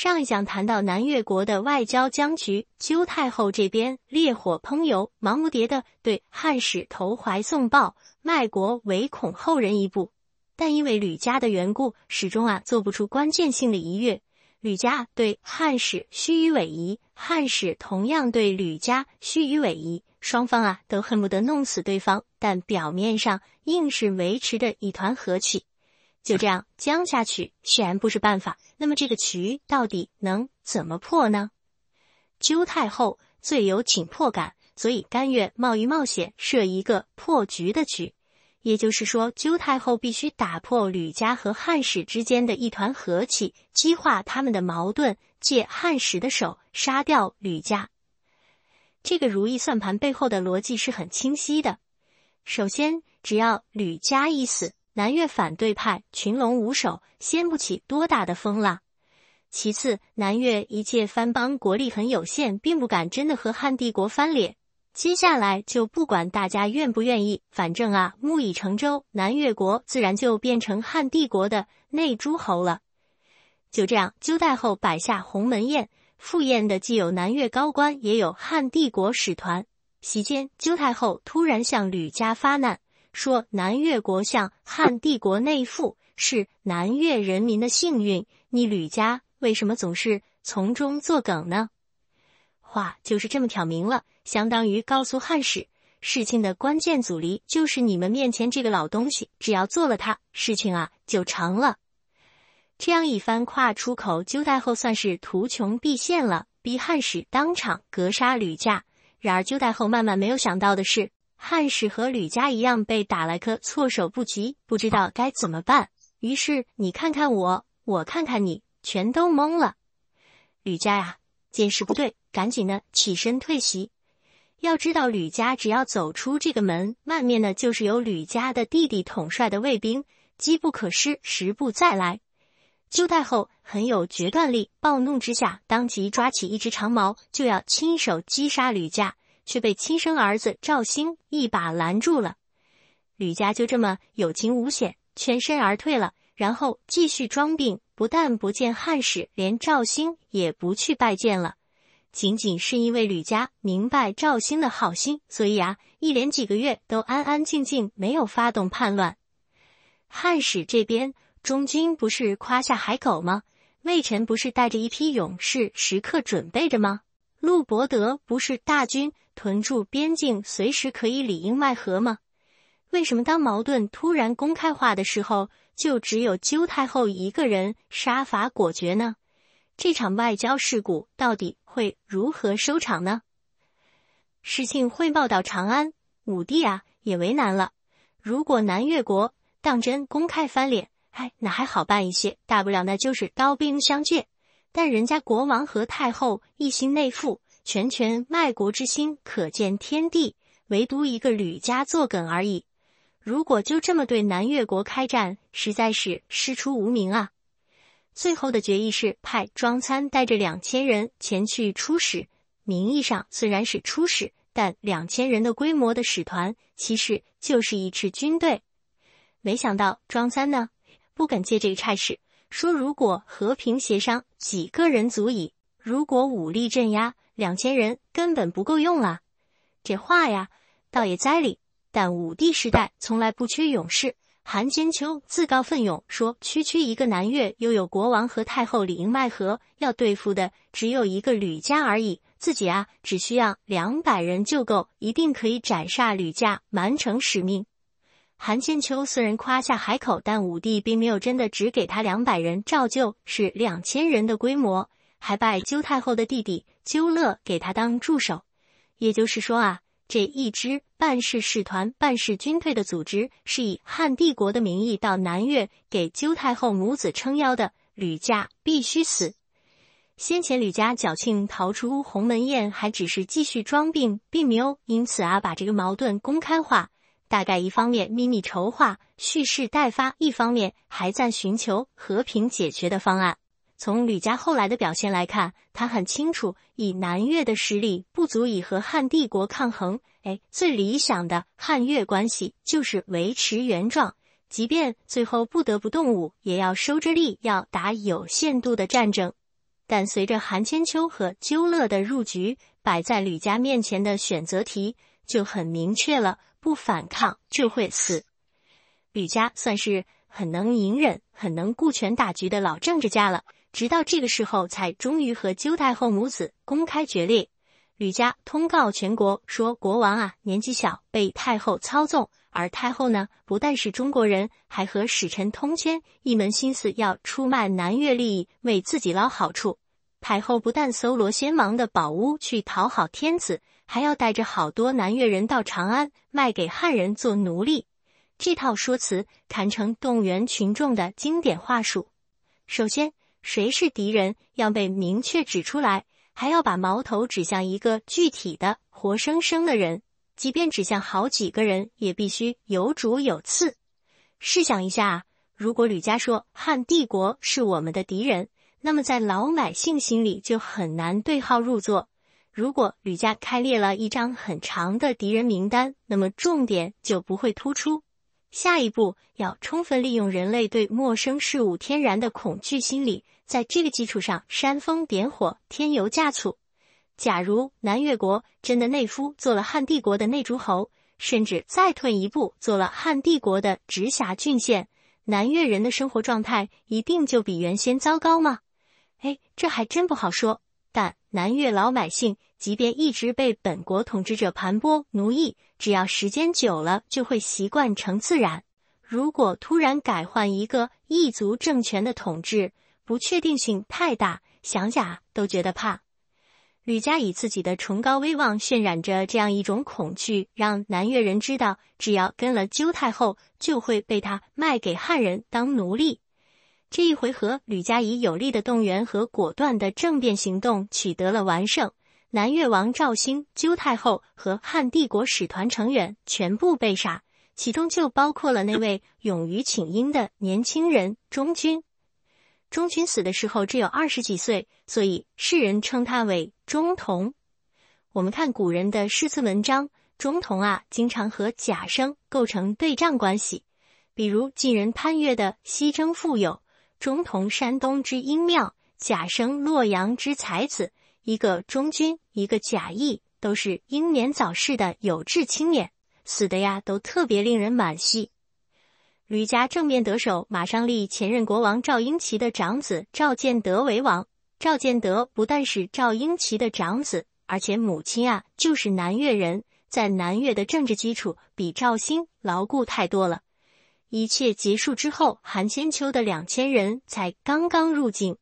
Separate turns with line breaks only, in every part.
上一讲谈到南越国的外交僵局，鸠太后这边烈火烹油，忙不迭的对汉使投怀送抱，卖国唯恐后人一步，但因为吕家的缘故，始终啊做不出关键性的一跃。吕家对汉使虚与委蛇，汉使同样对吕家虚与委蛇，双方啊都恨不得弄死对方，但表面上硬是维持着一团和气。就这样僵下去显然不是办法。那么这个局到底能怎么破呢？鸠太后最有紧迫感，所以甘愿冒一冒险设一个破局的局。也就是说，鸠太后必须打破吕家和汉室之间的一团和气，激化他们的矛盾，借汉室的手杀掉吕家。这个如意算盘背后的逻辑是很清晰的。首先，只要吕家一死。南越反对派群龙无首，掀不起多大的风浪。其次，南越一介藩邦，国力很有限，并不敢真的和汉帝国翻脸。接下来就不管大家愿不愿意，反正啊，木已成舟，南越国自然就变成汉帝国的内诸侯了。就这样，鸠太后摆下鸿门宴，赴宴的既有南越高官，也有汉帝国使团。席间，鸠太后突然向吕家发难。说南越国向汉帝国内附是南越人民的幸运，你吕家为什么总是从中作梗呢？话就是这么挑明了，相当于告诉汉使，事情的关键阻力就是你们面前这个老东西，只要做了他，事情啊就成了。这样一番跨出口，鸠代后算是图穷匕现了，逼汉使当场格杀吕家。然而鸠代后慢慢没有想到的是。汉使和吕家一样被打了个措手不及，不知道该怎么办。于是你看看我，我看看你，全都懵了。吕家呀，见势不对，赶紧呢起身退席。要知道，吕家只要走出这个门，外面呢就是由吕家的弟弟统帅的卫兵，机不可失，时不再来。周太后很有决断力，暴怒之下，当即抓起一只长矛，就要亲手击杀吕家。却被亲生儿子赵兴一把拦住了，吕家就这么有惊无险，全身而退了。然后继续装病，不但不见汉使，连赵兴也不去拜见了。仅仅是因为吕家明白赵兴的好心，所以啊，一连几个月都安安静静，没有发动叛乱。汉使这边，中军不是夸下海口吗？魏臣不是带着一批勇士，时刻准备着吗？陆伯德不是大军？屯驻边境，随时可以里应外合吗？为什么当矛盾突然公开化的时候，就只有鸠太后一个人杀伐果决呢？这场外交事故到底会如何收场呢？事情汇报到长安，武帝啊也为难了。如果南越国当真公开翻脸，哎，那还好办一些，大不了那就是刀兵相见。但人家国王和太后一心内附。拳拳卖国之心可见天地，唯独一个吕家作梗而已。如果就这么对南越国开战，实在是师出无名啊！最后的决议是派庄参带着两千人前去出使，名义上虽然是出使，但两千人的规模的使团其实就是一支军队。没想到庄参呢，不敢接这个差事，说如果和平协商，几个人足矣；如果武力镇压，两千人根本不够用啊，这话呀，倒也在理。但武帝时代从来不缺勇士，韩千秋自告奋勇说：“区区一个南越，又有国王和太后，理应外合，要对付的只有一个吕家而已。自己啊，只需要两百人就够，一定可以斩杀吕家，完成使命。”韩千秋虽然夸下海口，但武帝并没有真的只给他两百人，照旧是两千人的规模。还拜鸠太后的弟弟鸠乐给他当助手，也就是说啊，这一支半是使团、半是军队的组织，是以汉帝国的名义到南越给鸠太后母子撑腰的。吕家必须死。先前吕家侥幸逃出鸿门宴，还只是继续装病，并没有因此啊把这个矛盾公开化。大概一方面秘密筹划蓄势待发，一方面还在寻求和平解决的方案。从吕家后来的表现来看，他很清楚，以南越的实力不足以和汉帝国抗衡。哎，最理想的汉越关系就是维持原状，即便最后不得不动武，也要收着力，要打有限度的战争。但随着韩千秋和鸠乐的入局，摆在吕家面前的选择题就很明确了：不反抗就会死。吕家算是很能隐忍、很能顾全大局的老政治家了。直到这个时候，才终于和鸠太后母子公开决裂。吕家通告全国说：“国王啊，年纪小，被太后操纵；而太后呢，不但是中国人，还和使臣通奸，一门心思要出卖南越利益，为自己捞好处。太后不但搜罗先王的宝物去讨好天子，还要带着好多南越人到长安，卖给汉人做奴隶。”这套说辞堪称动员群众的经典话术。首先。谁是敌人，要被明确指出来，还要把矛头指向一个具体的、活生生的人。即便指向好几个人，也必须有主有次。试想一下，如果吕家说汉帝国是我们的敌人，那么在老百姓心里就很难对号入座。如果吕家开列了一张很长的敌人名单，那么重点就不会突出。下一步要充分利用人类对陌生事物天然的恐惧心理。在这个基础上煽风点火添油加醋，假如南越国真的内夫做了汉帝国的内诸侯，甚至再退一步做了汉帝国的直辖郡县，南越人的生活状态一定就比原先糟糕吗？哎，这还真不好说。但南越老百姓即便一直被本国统治者盘剥奴役，只要时间久了就会习惯成自然。如果突然改换一个异族政权的统治，不确定性太大，想想都觉得怕。吕家以自己的崇高威望渲染着这样一种恐惧，让南越人知道，只要跟了鸠太后，就会被他卖给汉人当奴隶。这一回合，吕家以有力的动员和果断的政变行动取得了完胜。南越王赵兴、鸠太后和汉帝国使团成员全部被杀，其中就包括了那位勇于请缨的年轻人中军。钟君死的时候只有二十几岁，所以世人称他为钟同。我们看古人的诗词文章，钟同啊，经常和贾生构成对仗关系。比如晋人潘岳的《西征富有：“钟同山东之英妙，贾生洛阳之才子。”一个中君，一个贾谊，都是英年早逝的有志青年，死的呀，都特别令人惋惜。吕家正面得手，马上立前任国王赵英齐的长子赵建德为王。赵建德不但是赵英齐的长子，而且母亲啊就是南越人，在南越的政治基础比赵兴牢固太多了。一切结束之后，韩千秋的两千人才刚刚入境。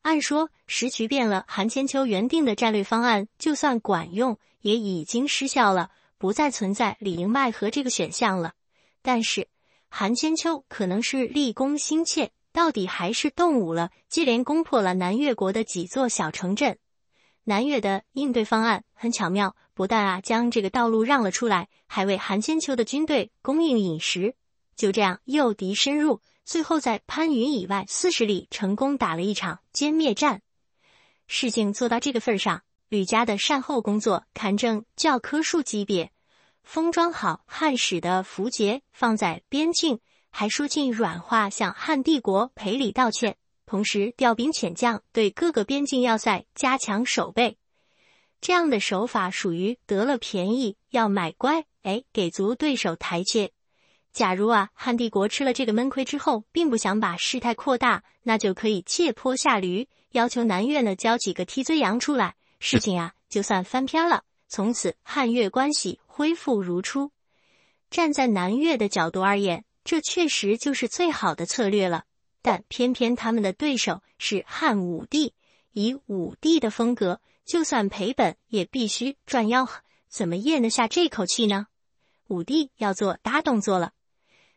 按说时局变了，韩千秋原定的战略方案就算管用，也已经失效了，不再存在里应外合这个选项了。但是。韩千秋可能是立功心切，到底还是动武了，接连攻破了南越国的几座小城镇。南越的应对方案很巧妙，不但啊将这个道路让了出来，还为韩千秋的军队供应饮食。就这样诱敌深入，最后在潘云以外四十里成功打了一场歼灭战。事情做到这个份上，吕家的善后工作堪称教科书级别。封装好汉使的符节，放在边境，还说尽软话向汉帝国赔礼道歉，同时调兵遣将，对各个边境要塞加强守备。这样的手法属于得了便宜要买乖，哎，给足对手台阶。假如啊，汉帝国吃了这个闷亏之后，并不想把事态扩大，那就可以借坡下驴，要求南越呢交几个替罪羊出来，事情啊就算翻篇了。从此汉越关系。恢复如初。站在南越的角度而言，这确实就是最好的策略了。但偏偏他们的对手是汉武帝，以武帝的风格，就算赔本也必须赚吆喝，怎么咽得下这口气呢？武帝要做大动作了。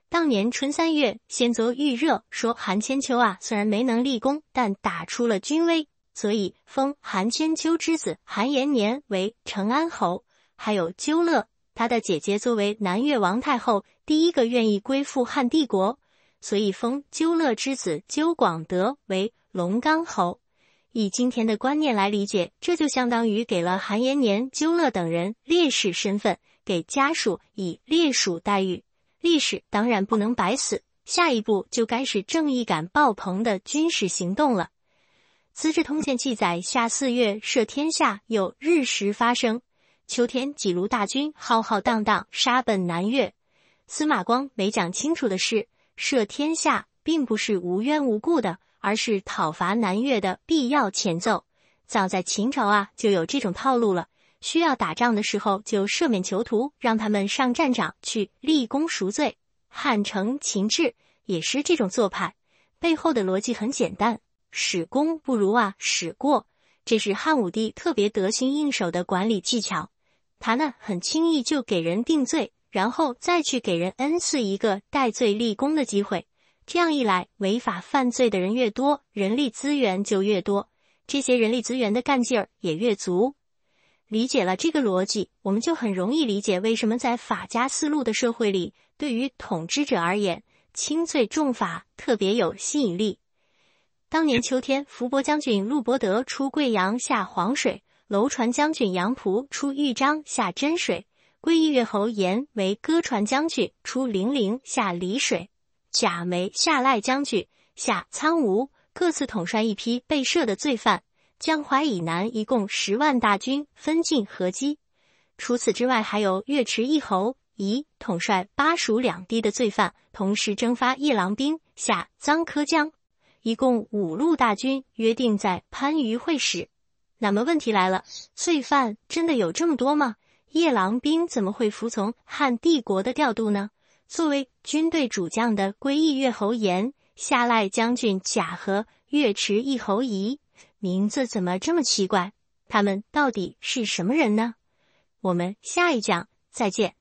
当年春三月，先做预热，说韩千秋啊，虽然没能立功，但打出了军威，所以封韩千秋之子韩延年为成安侯，还有鸠乐。他的姐姐作为南越王太后，第一个愿意归附汉帝国，所以封鸠勒之子鸠广德为龙冈侯。以今天的观念来理解，这就相当于给了韩延年、鸠勒等人烈士身份，给家属以烈属待遇。烈士当然不能白死，下一步就该是正义感爆棚的军事行动了。《资治通鉴》记载，夏四月，赦天下有日食发生。秋天，几路大军浩浩荡荡杀奔南越。司马光没讲清楚的是，赦天下并不是无缘无故的，而是讨伐南越的必要前奏。早在秦朝啊，就有这种套路了。需要打仗的时候，就赦免囚徒，让他们上战场去立功赎罪。汉承秦制也是这种做派，背后的逻辑很简单：使功不如啊使过。这是汉武帝特别得心应手的管理技巧。他呢，很轻易就给人定罪，然后再去给人恩赐一个戴罪立功的机会。这样一来，违法犯罪的人越多，人力资源就越多，这些人力资源的干劲儿也越足。理解了这个逻辑，我们就很容易理解为什么在法家思路的社会里，对于统治者而言，轻罪重罚特别有吸引力。当年秋天，伏波将军陆伯德出贵阳下黄水。楼船将军杨仆出豫章下真水，归义越侯严为歌船将军出零陵下漓水，贾梅下赖将军下苍梧，各自统帅一批被赦的罪犯。江淮以南一共十万大军分进合击。除此之外，还有岳池一侯夷统帅巴蜀两地的罪犯，同时征发夜郎兵下臧科江，一共五路大军约定在番禺会师。那么问题来了，罪犯真的有这么多吗？夜郎兵怎么会服从汉帝国的调度呢？作为军队主将的归义越侯炎、下濑将军甲和越池一侯仪，名字怎么这么奇怪？他们到底是什么人呢？我们下一讲再见。